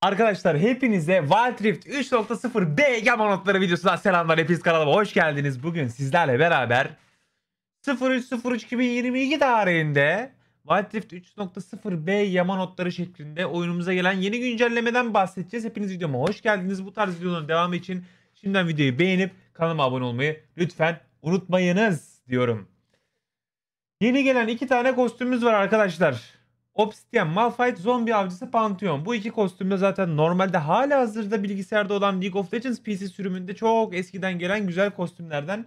Arkadaşlar hepinize Wild Rift 3.0 B Gamma Notları videosundan selamlar. Hepiniz kanalıma hoş geldiniz. Bugün sizlerle beraber 03.03.2022 tarihinde Wild Rift 3.0 B Yama notları şeklinde oyunumuza gelen yeni güncellemeden bahsedeceğiz. Hepiniz videoma hoş geldiniz. Bu tarz videoların devamı için şimdiden videoyu beğenip kanalıma abone olmayı lütfen unutmayınız diyorum. Yeni gelen iki tane kostümümüz var arkadaşlar. Obsidian, Malphite, Zombi Avcısı, Pantheon. Bu iki kostümde zaten normalde hala hazırda bilgisayarda olan League of Legends PC sürümünde çok eskiden gelen güzel kostümlerden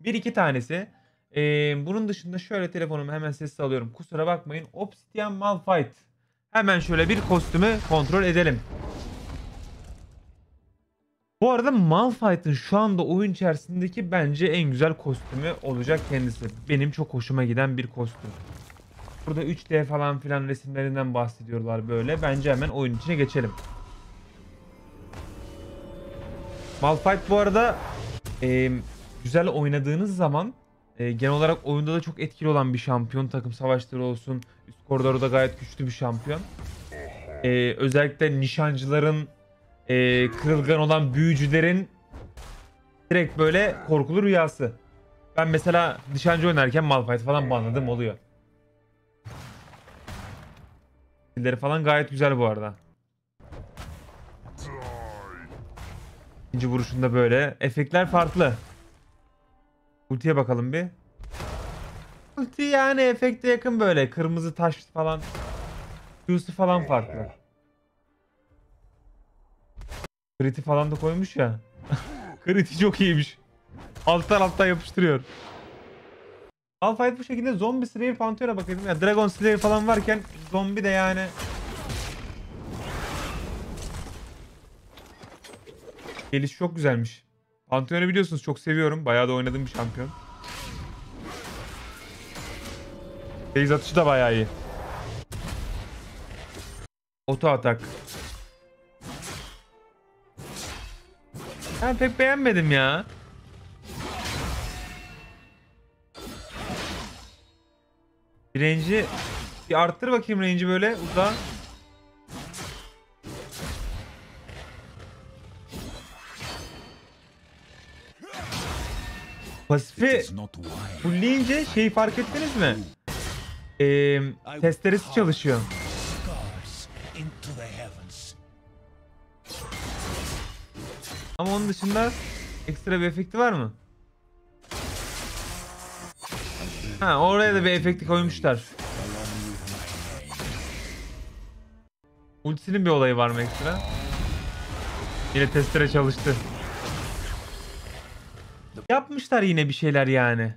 bir iki tanesi. Ee, bunun dışında şöyle telefonumu hemen sessiz alıyorum. Kusura bakmayın. Obsidian Malphite. Hemen şöyle bir kostümü kontrol edelim. Bu arada Malphite'ın şu anda oyun içerisindeki bence en güzel kostümü olacak kendisi. Benim çok hoşuma giden bir kostüm. Burada 3D falan filan resimlerinden bahsediyorlar böyle. Bence hemen oyun içine geçelim. Malphite bu arada e, güzel oynadığınız zaman e, genel olarak oyunda da çok etkili olan bir şampiyon. Takım savaşları olsun. Üst koridoru da gayet güçlü bir şampiyon. E, özellikle nişancıların e, kırılgan olan büyücülerin direkt böyle korkulu rüyası. Ben mesela nişancı oynarken Malphite falan banladım oluyor. Dilleri falan gayet güzel bu arada. İkinci vuruşunda böyle. Efektler farklı. Ultiye bakalım bir. Ulti yani efekte yakın böyle. Kırmızı taş falan. Q'su falan farklı. Kriti falan da koymuş ya. Kriti çok iyiymiş. Alttan alttan yapıştırıyor. Malphite bu şekilde zombi slayer pantheon'a bakıyordum. Ya dragon slayer falan varken zombi de yani. Geliş çok güzelmiş. Pantheon'u biliyorsunuz çok seviyorum. Bayağı da oynadığım bir şampiyon. Base atışı da bayağı iyi. Oto atak. Ben pek beğenmedim ya. Range'i bir arttır bakayım range'i böyle uza. Pasifi fullleyince şeyi fark ettiniz mi? Ee, testeresi çalışıyor. Ama onun dışında ekstra bir efekti var mı? Ha oraya da bir efekti koymuşlar. Ultisinin bir olayı var mı ekstra? Yine testere çalıştı. Yapmışlar yine bir şeyler yani.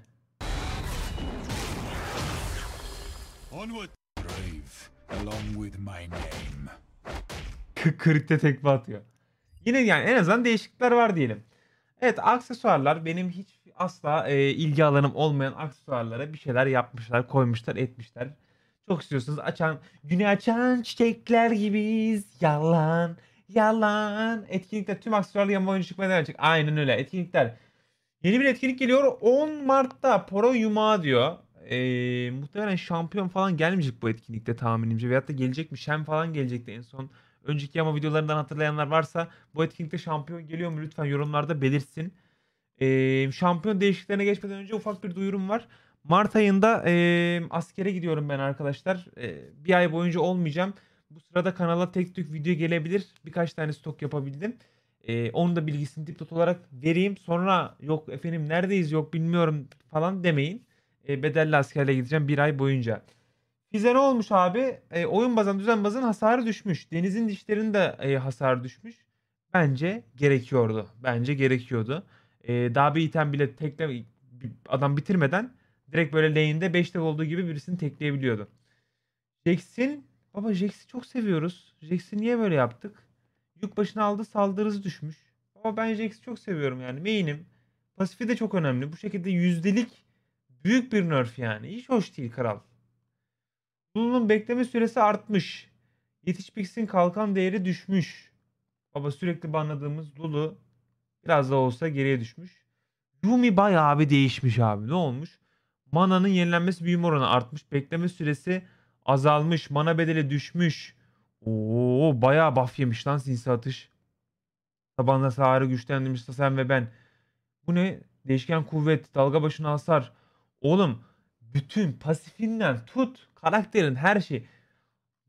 Kırıkta tekme atıyor. Yine yani en azından değişiklikler var diyelim. Evet aksesuarlar benim hiç asla e, ilgi alanım olmayan aksesuarlara bir şeyler yapmışlar, koymuşlar, etmişler. Çok istiyorsunuz açan, güne açan çiçekler gibiyiz. Yalan, yalan. Etkinlikler tüm aksesuarlı yan boyunca çıkmaya devam Aynen öyle. Etkinlikler. Yeni bir etkinlik geliyor. 10 Mart'ta Poro Yuma diyor. E, muhtemelen şampiyon falan gelmeyecek bu etkinlikte tahminimce. Veyahut da gelecek mi? Şem falan gelecekti en son. Önceki yama videolarından hatırlayanlar varsa bu etkinlikte şampiyon geliyor mu lütfen yorumlarda belirsin. Ee, şampiyon değişikliklerine geçmeden önce ufak bir duyurum var. Mart ayında e, askere gidiyorum ben arkadaşlar. E, bir ay boyunca olmayacağım. Bu sırada kanala tek tük video gelebilir. Birkaç tane stok yapabildim. E, onun da bilgisini dipnot olarak vereyim. Sonra yok efendim neredeyiz yok bilmiyorum falan demeyin. E, bedelli askerle gideceğim bir ay boyunca. Bize ne olmuş abi? E, oyun bazan düzen bazan hasarı düşmüş. Deniz'in dişlerinin de e, hasarı düşmüş. Bence gerekiyordu. Bence gerekiyordu e, daha bir item bile tekle adam bitirmeden direkt böyle lane'de 5 dev olduğu gibi birisini tekleyebiliyordu. Jax'in baba Jax'i çok seviyoruz. Jax'i niye böyle yaptık? Yük başına aldı saldırısı düşmüş. Ama ben Jax'i çok seviyorum yani. Main'im. Pasifi de çok önemli. Bu şekilde yüzdelik büyük bir nerf yani. Hiç hoş değil kral. Lulu'nun bekleme süresi artmış. Yetişpix'in kalkan değeri düşmüş. Baba sürekli banladığımız Lulu Biraz da olsa geriye düşmüş. Yumi bayağı bir değişmiş abi. Ne olmuş? Mana'nın yenilenmesi büyüme oranı artmış. Bekleme süresi azalmış. Mana bedeli düşmüş. Oo bayağı buff yemiş lan sinsi atış. Tabanla saharı güçlendirmiş sen ve ben. Bu ne? Değişken kuvvet, dalga başına hasar. Oğlum bütün pasifinden tut karakterin her şey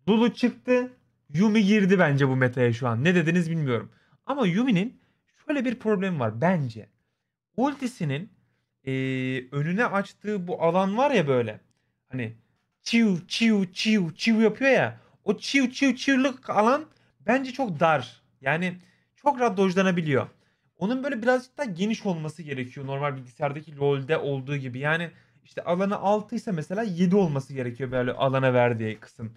Lulu çıktı. Yumi girdi bence bu metaya şu an. Ne dediniz bilmiyorum. Ama Yumi'nin şöyle bir problem var bence. Ultisinin e, önüne açtığı bu alan var ya böyle. Hani çiv çiv çiv çiv yapıyor ya. O çiv çiv çivlik alan bence çok dar. Yani çok rahat dojlanabiliyor. Onun böyle birazcık daha geniş olması gerekiyor normal bilgisayardaki LoL'de olduğu gibi. Yani işte alanı 6 ise mesela 7 olması gerekiyor böyle alana verdiği kısım.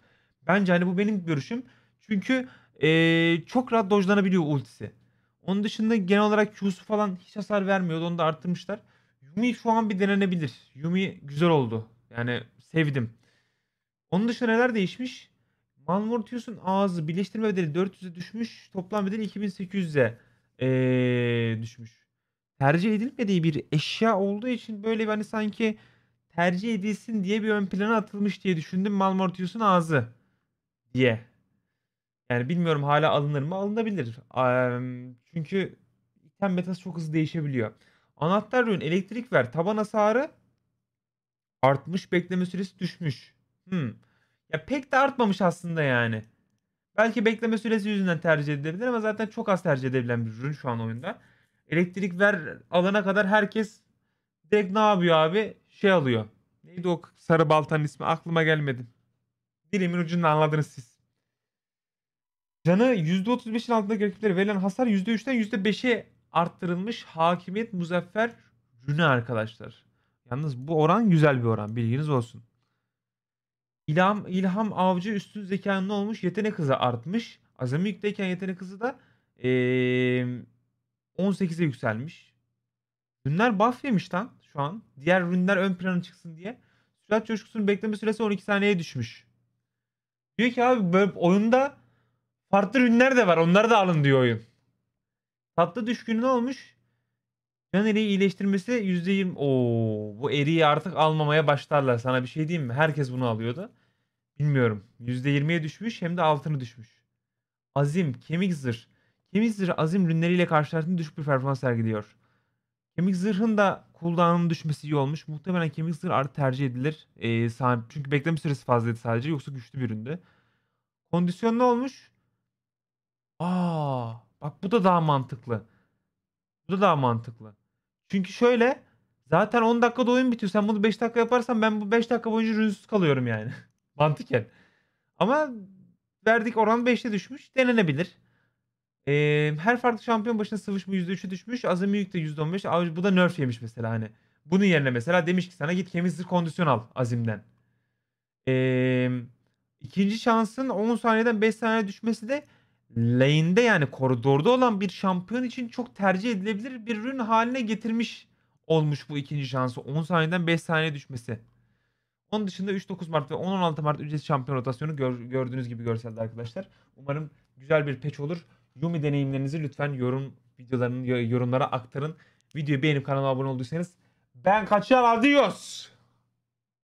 Bence hani bu benim görüşüm. Çünkü ee, çok rahat dojlanabiliyor ultisi. Onun dışında genel olarak Q'su falan hiç hasar vermiyordu. Onu da arttırmışlar. Yumi şu an bir denenebilir. Yumi güzel oldu. Yani sevdim. Onun dışında neler değişmiş? Malmortius'un ağzı birleştirme bedeli 400'e düşmüş. Toplam bedeli 2800'e ee, düşmüş. Tercih edilmediği bir eşya olduğu için böyle hani sanki tercih edilsin diye bir ön plana atılmış diye düşündüm Malmortius'un ağzı diye yani bilmiyorum hala alınır mı? Alınabilir. çünkü item metası çok hızlı değişebiliyor. Anahtar rune, elektrik ver, taban hasarı artmış, bekleme süresi düşmüş. Hımm. Ya, pek de artmamış aslında yani. Belki bekleme süresi yüzünden tercih edilebilir ama zaten çok az tercih edilen bir rune şu an oyunda. Elektrik ver alana kadar herkes direkt ne yapıyor abi? Şey alıyor. Neydi o sarı baltanın ismi? Aklıma gelmedi. Dilimin ucunda anladınız siz. Canı %35'in altındaki rakiplere verilen hasar %3'ten %5'e arttırılmış hakimiyet muzaffer rune arkadaşlar. Yalnız bu oran güzel bir oran bilginiz olsun. İlham, İlham Avcı üstün zekanın olmuş yetenek hızı artmış. Azami yükteyken yetenek hızı da ee, 18'e yükselmiş. Rünler buff yemiş lan şu an. Diğer rünler ön plana çıksın diye. Sürat coşkusunun bekleme süresi 12 saniyeye düşmüş. Diyor ki abi böyle oyunda farklı ürünler de var. Onları da alın diyor oyun. Tatlı düşkünü olmuş? Can eriği iyileştirmesi %20. Oo, bu eriği artık almamaya başlarlar. Sana bir şey diyeyim mi? Herkes bunu alıyordu. Bilmiyorum. %20'ye düşmüş hem de altını düşmüş. Azim, kemik zırh. Kemik zırh azim ürünleriyle karşılaştığında düşük bir performans sergiliyor. Kemik zırhın da cooldown'un düşmesi iyi olmuş. Muhtemelen kemik zırh artık tercih edilir. Ee, çünkü bekleme süresi fazlaydı sadece. Yoksa güçlü bir üründü. Kondisyon ne olmuş? Aa, bak bu da daha mantıklı. Bu da daha mantıklı. Çünkü şöyle zaten 10 dakikada oyun bitiyor. Sen bunu 5 dakika yaparsan ben bu 5 dakika boyunca rünsüz kalıyorum yani. Mantıken. Ama verdik oran 5'te düşmüş. Denenebilir. Ee, her farklı şampiyon başına sıvışma %3'e düşmüş. Azami yük %15. bu da nerf yemiş mesela hani. Bunun yerine mesela demiş ki sana git kemizli kondisyon al Azim'den. Ee, ikinci şansın 10 saniyeden 5 saniye düşmesi de lane'de yani koridorda olan bir şampiyon için çok tercih edilebilir bir ürün haline getirmiş olmuş bu ikinci şansı. 10 saniyeden 5 saniye düşmesi. Onun dışında 3-9 Mart ve 10-16 Mart ücretsiz şampiyon rotasyonu gör, gördüğünüz gibi görseldi arkadaşlar. Umarım güzel bir patch olur. Yumi deneyimlerinizi lütfen yorum videolarının yorumlara aktarın. Videoyu beğenip kanala abone olduysanız ben kaçar adios.